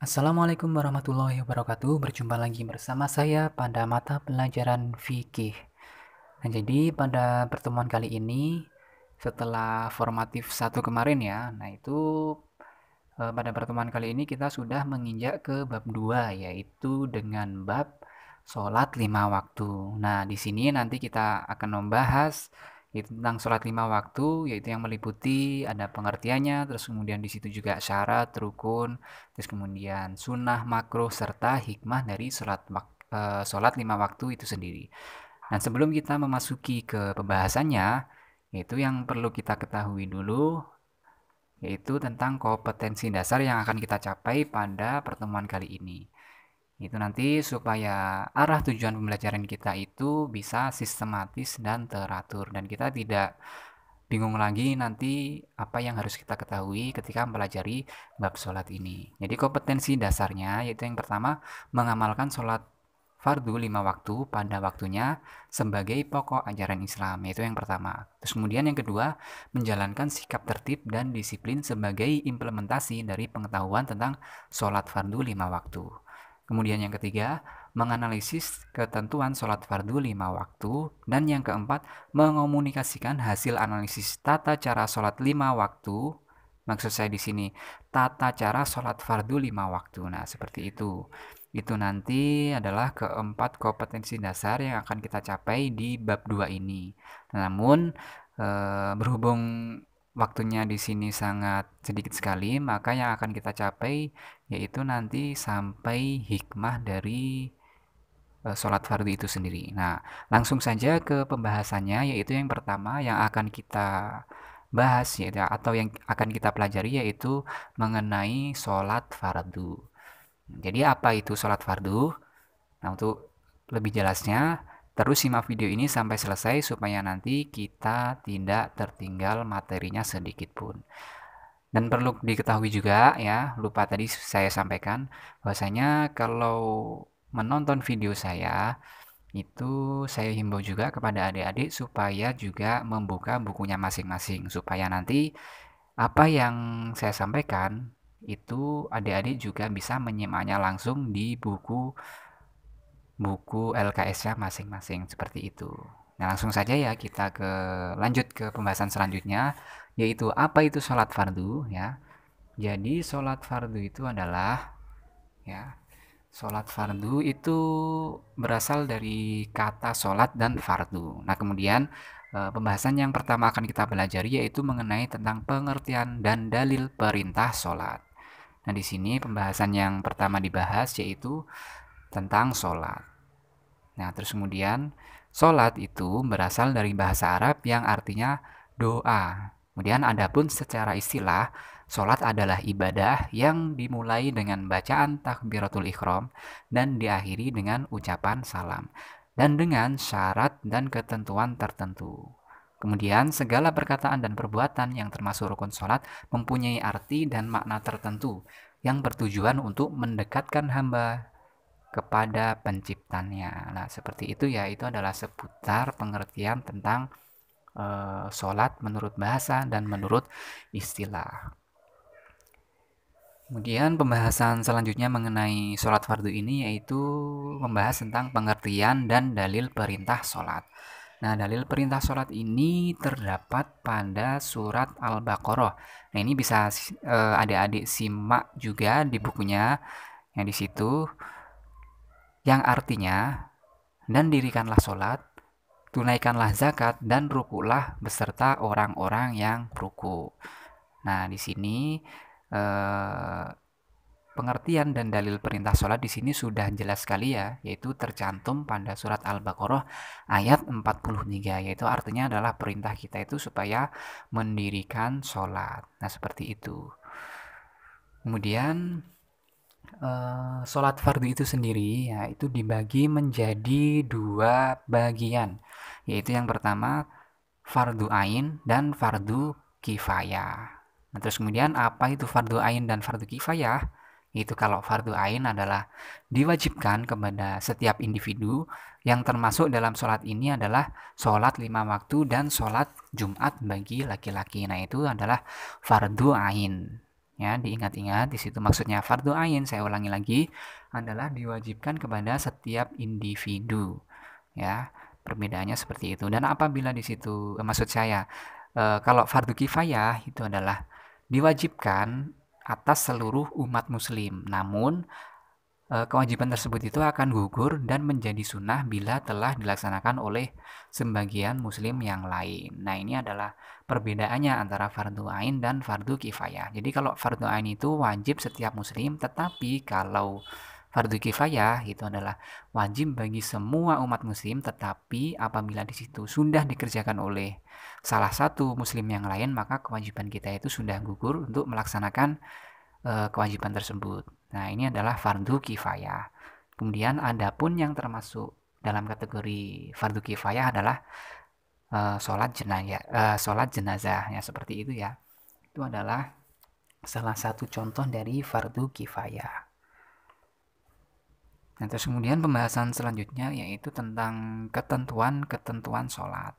Assalamualaikum warahmatullahi wabarakatuh. Berjumpa lagi bersama saya pada mata pelajaran fikih. Nah, jadi pada pertemuan kali ini setelah formatif satu kemarin ya. Nah, itu eh, pada pertemuan kali ini kita sudah menginjak ke bab 2 yaitu dengan bab sholat lima waktu. Nah, di sini nanti kita akan membahas yaitu tentang sholat lima waktu yaitu yang meliputi ada pengertiannya terus kemudian di situ juga syarat rukun terus kemudian sunnah makro serta hikmah dari sholat eh, sholat lima waktu itu sendiri nah sebelum kita memasuki ke pembahasannya yaitu yang perlu kita ketahui dulu yaitu tentang kompetensi dasar yang akan kita capai pada pertemuan kali ini itu nanti supaya arah tujuan pembelajaran kita itu bisa sistematis dan teratur dan kita tidak bingung lagi nanti apa yang harus kita ketahui ketika mempelajari bab sholat ini. Jadi kompetensi dasarnya yaitu yang pertama mengamalkan sholat fardu lima waktu pada waktunya sebagai pokok ajaran Islam yaitu yang pertama. Terus kemudian yang kedua menjalankan sikap tertib dan disiplin sebagai implementasi dari pengetahuan tentang sholat fardu lima waktu. Kemudian yang ketiga, menganalisis ketentuan sholat fardu lima waktu. Dan yang keempat, mengomunikasikan hasil analisis tata cara sholat lima waktu. Maksud saya di sini, tata cara sholat fardu lima waktu. Nah, seperti itu. Itu nanti adalah keempat kompetensi dasar yang akan kita capai di bab 2 ini. Namun, eh, berhubung waktunya di sini sangat sedikit sekali, maka yang akan kita capai yaitu nanti sampai hikmah dari eh, sholat fardu itu sendiri. Nah, langsung saja ke pembahasannya, yaitu yang pertama yang akan kita bahas yaitu atau yang akan kita pelajari yaitu mengenai sholat fardu. Jadi apa itu sholat fardu? Nah, untuk lebih jelasnya Terus simak video ini sampai selesai supaya nanti kita tidak tertinggal materinya sedikit pun. Dan perlu diketahui juga ya, lupa tadi saya sampaikan bahwasanya kalau menonton video saya itu saya himbau juga kepada adik-adik supaya juga membuka bukunya masing-masing supaya nanti apa yang saya sampaikan itu adik-adik juga bisa menyimaknya langsung di buku buku LKS-nya masing-masing seperti itu. Nah, langsung saja ya kita ke lanjut ke pembahasan selanjutnya yaitu apa itu sholat fardu ya. Jadi sholat fardu itu adalah ya sholat fardu itu berasal dari kata sholat dan fardu. Nah kemudian eh, pembahasan yang pertama akan kita pelajari yaitu mengenai tentang pengertian dan dalil perintah sholat. Nah di sini pembahasan yang pertama dibahas yaitu tentang sholat. Nah, terus kemudian Solat itu berasal dari bahasa Arab yang artinya doa. Kemudian adapun secara istilah, solat adalah ibadah yang dimulai dengan bacaan takbiratul ikhram dan diakhiri dengan ucapan salam dan dengan syarat dan ketentuan tertentu. Kemudian segala perkataan dan perbuatan yang termasuk rukun solat mempunyai arti dan makna tertentu yang bertujuan untuk mendekatkan hamba kepada penciptanya. Nah, seperti itu ya, itu adalah seputar pengertian tentang e, sholat menurut bahasa dan menurut istilah. Kemudian pembahasan selanjutnya mengenai sholat fardu ini yaitu membahas tentang pengertian dan dalil perintah sholat. Nah, dalil perintah sholat ini terdapat pada surat Al-Baqarah. Nah, ini bisa e, adik-adik simak juga di bukunya yang di situ yang artinya dan dirikanlah sholat, tunaikanlah zakat dan rukulah beserta orang-orang yang ruku. Nah di sini eh, pengertian dan dalil perintah sholat di sini sudah jelas sekali ya, yaitu tercantum pada surat Al-Baqarah ayat 43, yaitu artinya adalah perintah kita itu supaya mendirikan sholat. Nah seperti itu. Kemudian uh, sholat fardu itu sendiri ya itu dibagi menjadi dua bagian yaitu yang pertama fardu ain dan fardu kifayah. Nah, terus kemudian apa itu fardu ain dan fardu kifayah? Itu kalau fardu ain adalah diwajibkan kepada setiap individu yang termasuk dalam sholat ini adalah sholat lima waktu dan sholat Jumat bagi laki-laki. Nah itu adalah fardu ain. Ya, diingat-ingat di situ maksudnya fardu ain saya ulangi lagi adalah diwajibkan kepada setiap individu. Ya, perbedaannya seperti itu. Dan apabila di situ eh, maksud saya eh, kalau fardu kifayah itu adalah diwajibkan atas seluruh umat muslim. Namun Eh, kewajiban tersebut itu akan gugur dan menjadi sunnah bila telah dilaksanakan oleh sebagian muslim yang lain. Nah ini adalah perbedaannya antara fardu ain dan fardu kifayah. Jadi kalau fardu ain itu wajib setiap muslim, tetapi kalau fardu kifayah itu adalah wajib bagi semua umat muslim, tetapi apabila di situ sudah dikerjakan oleh salah satu muslim yang lain, maka kewajiban kita itu sudah gugur untuk melaksanakan Eh, kewajiban tersebut. Nah, ini adalah fardu kifayah. Kemudian ada pun yang termasuk dalam kategori fardu kifayah adalah uh, sholat jenazah eh, uh, sholat jenazah ya seperti itu ya itu adalah salah satu contoh dari fardu kifayah nah terus kemudian pembahasan selanjutnya yaitu tentang ketentuan-ketentuan sholat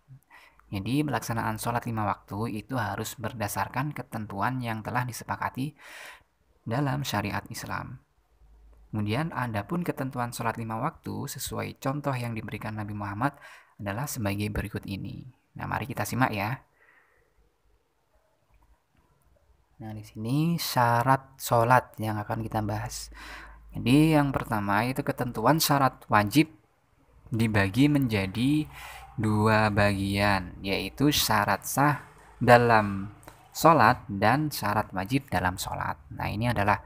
jadi pelaksanaan sholat lima waktu itu harus berdasarkan ketentuan yang telah disepakati dalam syariat Islam. Kemudian ada pun ketentuan sholat lima waktu sesuai contoh yang diberikan Nabi Muhammad adalah sebagai berikut ini. Nah mari kita simak ya. Nah di sini syarat sholat yang akan kita bahas. Jadi yang pertama itu ketentuan syarat wajib dibagi menjadi dua bagian yaitu syarat sah dalam sholat dan syarat wajib dalam sholat. Nah ini adalah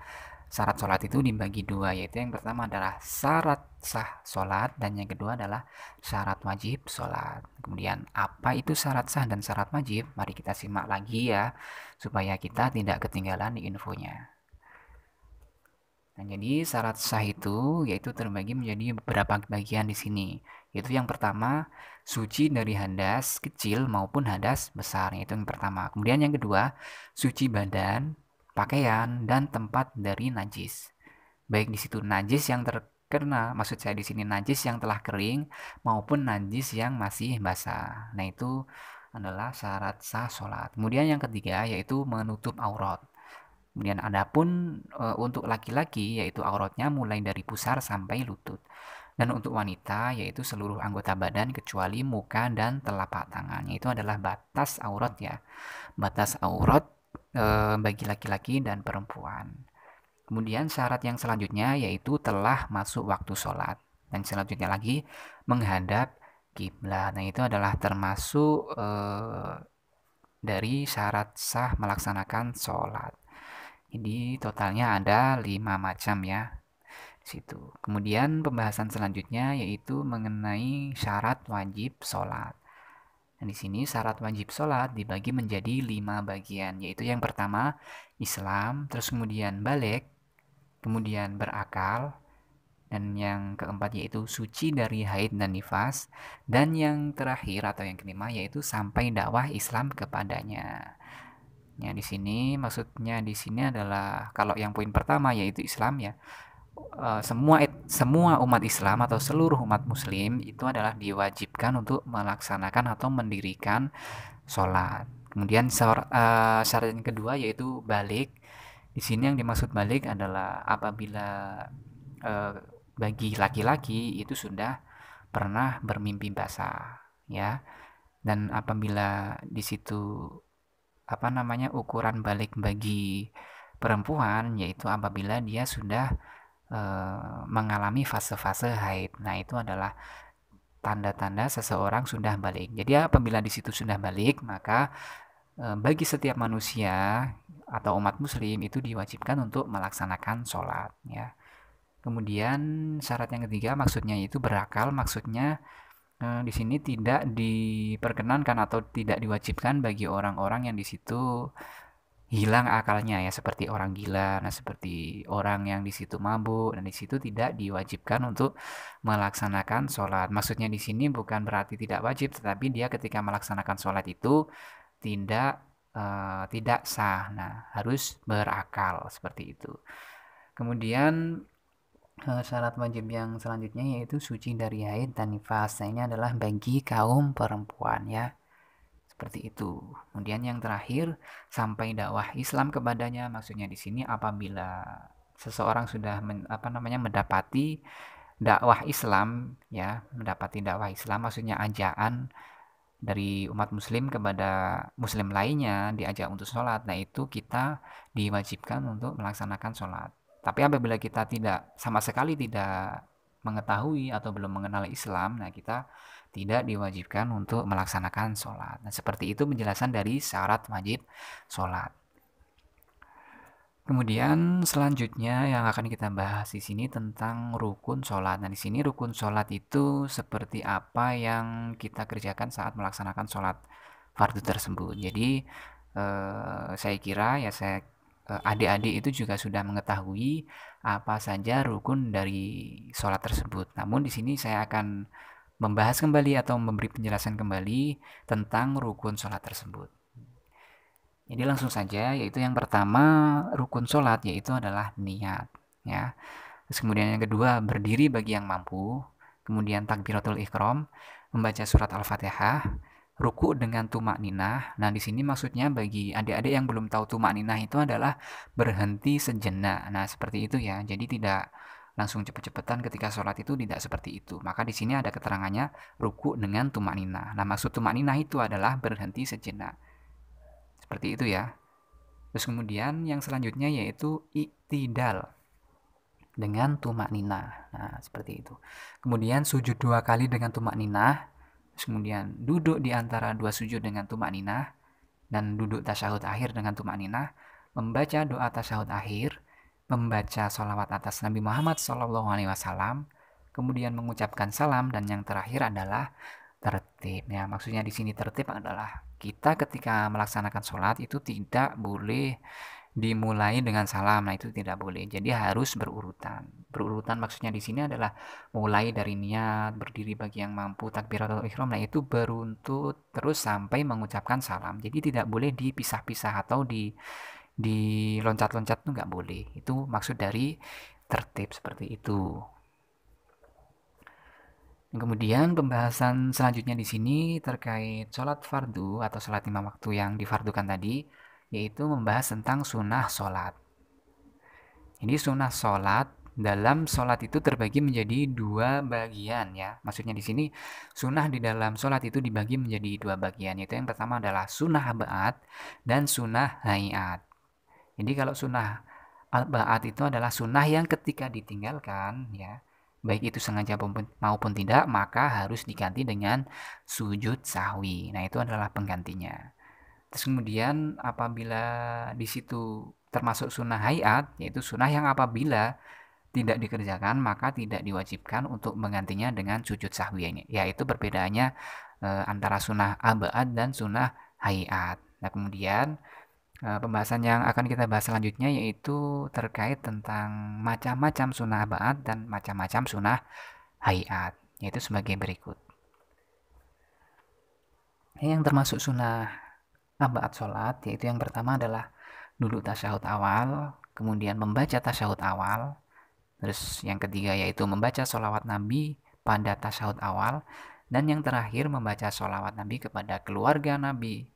syarat sholat itu dibagi dua yaitu yang pertama adalah syarat sah sholat dan yang kedua adalah syarat wajib sholat. Kemudian apa itu syarat sah dan syarat wajib? Mari kita simak lagi ya supaya kita tidak ketinggalan di infonya. Nah, jadi syarat sah itu yaitu terbagi menjadi beberapa bagian di sini. Itu yang pertama, suci dari hadas kecil maupun hadas besar. Itu yang pertama. Kemudian yang kedua, suci badan, pakaian, dan tempat dari najis. Baik di situ najis yang terkena, maksud saya di sini najis yang telah kering maupun najis yang masih basah. Nah, itu adalah syarat sah sholat. Kemudian yang ketiga yaitu menutup aurat. Kemudian adapun e, untuk laki-laki yaitu auratnya mulai dari pusar sampai lutut. Dan untuk wanita yaitu seluruh anggota badan kecuali muka dan telapak tangannya itu adalah batas aurat ya. Batas aurat e, bagi laki-laki dan perempuan. Kemudian syarat yang selanjutnya yaitu telah masuk waktu sholat. Dan selanjutnya lagi menghadap kiblat. Nah itu adalah termasuk e, dari syarat sah melaksanakan sholat. Jadi totalnya ada lima macam ya situ. Kemudian pembahasan selanjutnya yaitu mengenai syarat wajib sholat. Nah, di sini syarat wajib sholat dibagi menjadi lima bagian, yaitu yang pertama Islam, terus kemudian balik, kemudian berakal, dan yang keempat yaitu suci dari haid dan nifas, dan yang terakhir atau yang kelima yaitu sampai dakwah Islam kepadanya. Ya, di sini maksudnya di sini adalah kalau yang poin pertama yaitu Islam ya, Eh, semua semua umat Islam atau seluruh umat Muslim itu adalah diwajibkan untuk melaksanakan atau mendirikan sholat. Kemudian eh, syarat, yang kedua yaitu balik. Di sini yang dimaksud balik adalah apabila eh, bagi laki-laki itu sudah pernah bermimpi basah, ya. Dan apabila di situ apa namanya ukuran balik bagi perempuan yaitu apabila dia sudah Eh, mengalami fase-fase haid. Nah, itu adalah tanda-tanda seseorang sudah balik. Jadi apabila di situ sudah balik, maka eh, bagi setiap manusia atau umat muslim itu diwajibkan untuk melaksanakan sholat ya. Kemudian syarat yang ketiga maksudnya itu berakal, maksudnya eh, di sini tidak diperkenankan atau tidak diwajibkan bagi orang-orang yang di situ hilang akalnya ya seperti orang gila nah seperti orang yang di situ mabuk dan di situ tidak diwajibkan untuk melaksanakan sholat maksudnya di sini bukan berarti tidak wajib tetapi dia ketika melaksanakan sholat itu tidak uh, tidak sah nah harus berakal seperti itu kemudian eh, syarat wajib yang selanjutnya yaitu suci dari haid dan nifas. Nah, ini adalah bagi kaum perempuan ya. Seperti itu. Kemudian yang terakhir, sampai dakwah Islam kepadanya, maksudnya di sini apabila seseorang sudah men, apa namanya mendapati dakwah Islam ya, mendapati dakwah Islam maksudnya ajaan dari umat muslim kepada muslim lainnya diajak untuk sholat nah itu kita diwajibkan untuk melaksanakan sholat tapi apabila kita tidak sama sekali tidak mengetahui atau belum mengenal Islam nah kita tidak diwajibkan untuk melaksanakan sholat. Nah, seperti itu penjelasan dari syarat wajib sholat. Kemudian selanjutnya yang akan kita bahas di sini tentang rukun sholat. Nah di sini rukun sholat itu seperti apa yang kita kerjakan saat melaksanakan sholat fardu tersebut. Jadi eh, saya kira ya saya eh, adik-adik itu juga sudah mengetahui apa saja rukun dari sholat tersebut. Namun di sini saya akan membahas kembali atau memberi penjelasan kembali tentang rukun sholat tersebut. Jadi langsung saja yaitu yang pertama rukun sholat yaitu adalah niat ya. Terus kemudian yang kedua berdiri bagi yang mampu, kemudian takbiratul ikhram, membaca surat Al-Fatihah, ruku dengan tumak ninah. Nah, di sini maksudnya bagi adik-adik yang belum tahu tumak ninah itu adalah berhenti sejenak. Nah, seperti itu ya. Jadi tidak langsung cepet-cepetan ketika sholat itu tidak seperti itu. Maka di sini ada keterangannya ruku dengan tumak Nah maksud tumak itu adalah berhenti sejenak. Seperti itu ya. Terus kemudian yang selanjutnya yaitu i'tidal dengan tumak Nah seperti itu. Kemudian sujud dua kali dengan tumak Terus kemudian duduk di antara dua sujud dengan tumak dan duduk tasyahud akhir dengan tumak membaca doa tasyahud akhir membaca sholawat atas Nabi Muhammad Shallallahu Alaihi Wasallam, kemudian mengucapkan salam dan yang terakhir adalah tertib. Ya, maksudnya di sini tertib adalah kita ketika melaksanakan sholat itu tidak boleh dimulai dengan salam. Nah itu tidak boleh. Jadi harus berurutan. Berurutan maksudnya di sini adalah mulai dari niat, berdiri bagi yang mampu, takbiratul ikhram, Nah itu beruntut terus sampai mengucapkan salam. Jadi tidak boleh dipisah-pisah atau di diloncat-loncat tuh nggak boleh itu maksud dari tertib seperti itu Kemudian pembahasan selanjutnya di sini terkait sholat fardu atau sholat lima waktu yang difardukan tadi, yaitu membahas tentang sunnah sholat. Ini sunnah sholat dalam sholat itu terbagi menjadi dua bagian ya. Maksudnya di sini sunnah di dalam sholat itu dibagi menjadi dua bagian. Yaitu yang pertama adalah sunnah abad dan sunnah hayat. Jadi kalau sunnah baat itu adalah sunnah yang ketika ditinggalkan ya baik itu sengaja maupun tidak maka harus diganti dengan sujud sahwi. Nah itu adalah penggantinya. Terus kemudian apabila di situ termasuk sunnah hayat yaitu sunnah yang apabila tidak dikerjakan maka tidak diwajibkan untuk menggantinya dengan sujud sahwi itu perbedaannya e, antara sunnah abad dan sunnah hayat. Nah kemudian Eh, pembahasan yang akan kita bahas selanjutnya yaitu terkait tentang macam-macam sunnah ba'at dan macam-macam sunnah hayat yaitu sebagai berikut yang termasuk sunnah ba'at sholat yaitu yang pertama adalah duduk tasyahud awal kemudian membaca tasyahud awal terus yang ketiga yaitu membaca sholawat nabi pada tasyahud awal dan yang terakhir membaca sholawat nabi kepada keluarga nabi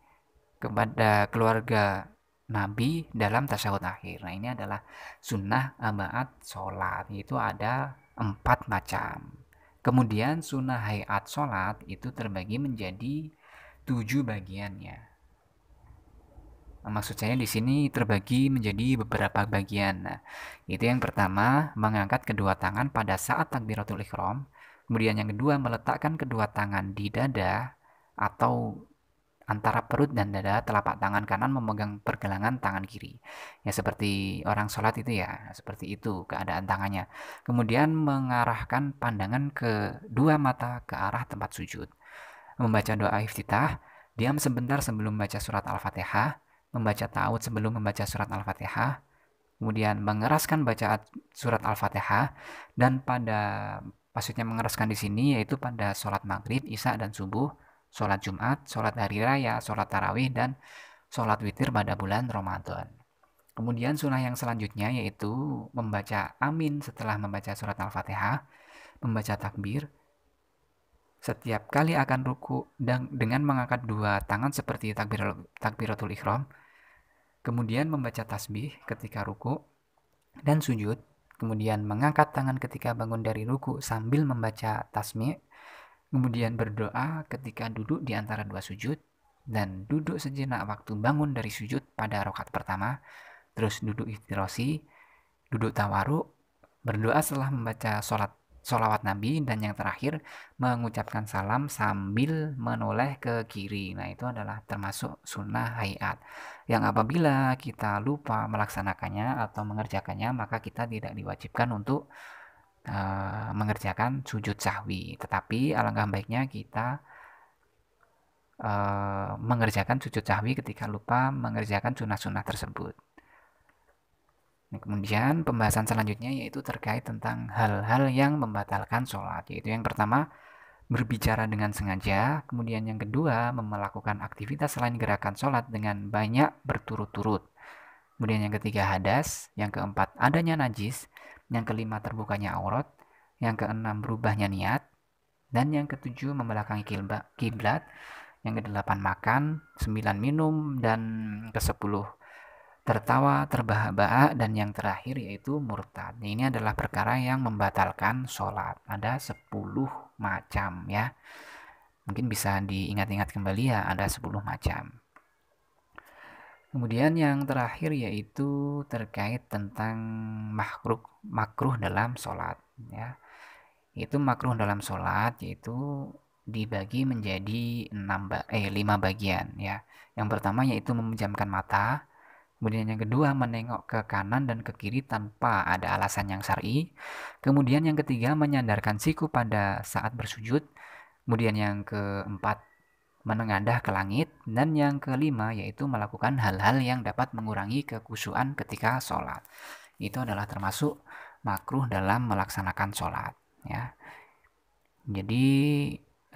kepada keluarga Nabi dalam tasawuf akhir. Nah ini adalah sunnah amaat sholat itu ada empat macam. Kemudian sunnah hayat sholat itu terbagi menjadi tujuh bagiannya. Nah, maksud saya di sini terbagi menjadi beberapa bagian. Nah, itu yang pertama mengangkat kedua tangan pada saat takbiratul ikhram. Kemudian yang kedua meletakkan kedua tangan di dada atau antara perut dan dada telapak tangan kanan memegang pergelangan tangan kiri. Ya seperti orang sholat itu ya, seperti itu keadaan tangannya. Kemudian mengarahkan pandangan ke dua mata ke arah tempat sujud. Membaca doa iftitah, diam sebentar sebelum membaca surat Al-Fatihah, membaca ta'awud sebelum membaca surat Al-Fatihah, kemudian mengeraskan bacaan surat Al-Fatihah dan pada maksudnya mengeraskan di sini yaitu pada sholat maghrib, isya dan subuh sholat Jumat, sholat hari raya, sholat tarawih, dan sholat witir pada bulan Ramadan. Kemudian sunnah yang selanjutnya yaitu membaca amin setelah membaca surat Al-Fatihah, membaca takbir, setiap kali akan ruku dan dengan mengangkat dua tangan seperti takbir, takbiratul ikhram, kemudian membaca tasbih ketika ruku dan sujud, kemudian mengangkat tangan ketika bangun dari ruku sambil membaca tasmi Kemudian berdoa ketika duduk di antara dua sujud dan duduk sejenak waktu bangun dari sujud pada rokat pertama, terus duduk istirosi, duduk tawaruk, berdoa setelah membaca sholat sholawat Nabi dan yang terakhir mengucapkan salam sambil menoleh ke kiri. Nah itu adalah termasuk sunnah hayat yang apabila kita lupa melaksanakannya atau mengerjakannya maka kita tidak diwajibkan untuk e, mengerjakan sujud sahwi. Tetapi alangkah baiknya kita e, mengerjakan sujud sahwi ketika lupa mengerjakan sunnah-sunnah tersebut. Kemudian pembahasan selanjutnya yaitu terkait tentang hal-hal yang membatalkan sholat. Yaitu yang pertama berbicara dengan sengaja, kemudian yang kedua melakukan aktivitas selain gerakan sholat dengan banyak berturut-turut. Kemudian yang ketiga hadas, yang keempat adanya najis, yang kelima terbukanya aurat, yang keenam berubahnya niat, dan yang ketujuh membelakangi kiblat, yang kedelapan makan, sembilan minum, dan kesepuluh tertawa, terbahak-bahak, dan yang terakhir yaitu murtad. Ini adalah perkara yang membatalkan sholat. Ada sepuluh macam ya. Mungkin bisa diingat-ingat kembali ya, ada sepuluh macam. Kemudian yang terakhir yaitu terkait tentang makruh makruh dalam sholat ya. Itu makruh dalam sholat yaitu dibagi menjadi enam eh lima bagian ya. Yang pertama yaitu memejamkan mata, Kemudian yang kedua menengok ke kanan dan ke kiri tanpa ada alasan yang syar'i. Kemudian yang ketiga menyandarkan siku pada saat bersujud. Kemudian yang keempat menengadah ke langit, dan yang kelima yaitu melakukan hal-hal yang dapat mengurangi kekusuhan ketika sholat. Itu adalah termasuk makruh dalam melaksanakan sholat. Ya. Jadi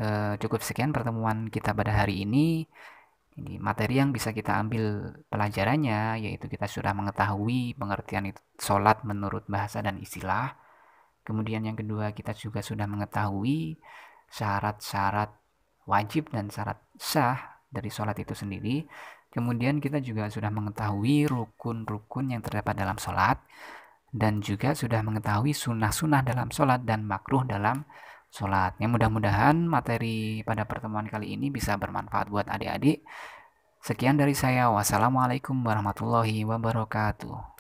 eh, cukup sekian pertemuan kita pada hari ini. Jadi materi yang bisa kita ambil pelajarannya yaitu kita sudah mengetahui pengertian itu sholat menurut bahasa dan istilah. Kemudian yang kedua kita juga sudah mengetahui syarat-syarat wajib dan syarat sah dari sholat itu sendiri. Kemudian kita juga sudah mengetahui rukun-rukun yang terdapat dalam sholat dan juga sudah mengetahui sunnah-sunnah dalam sholat dan makruh dalam sholat. Ya, mudah-mudahan materi pada pertemuan kali ini bisa bermanfaat buat adik-adik. Sekian dari saya. Wassalamualaikum warahmatullahi wabarakatuh.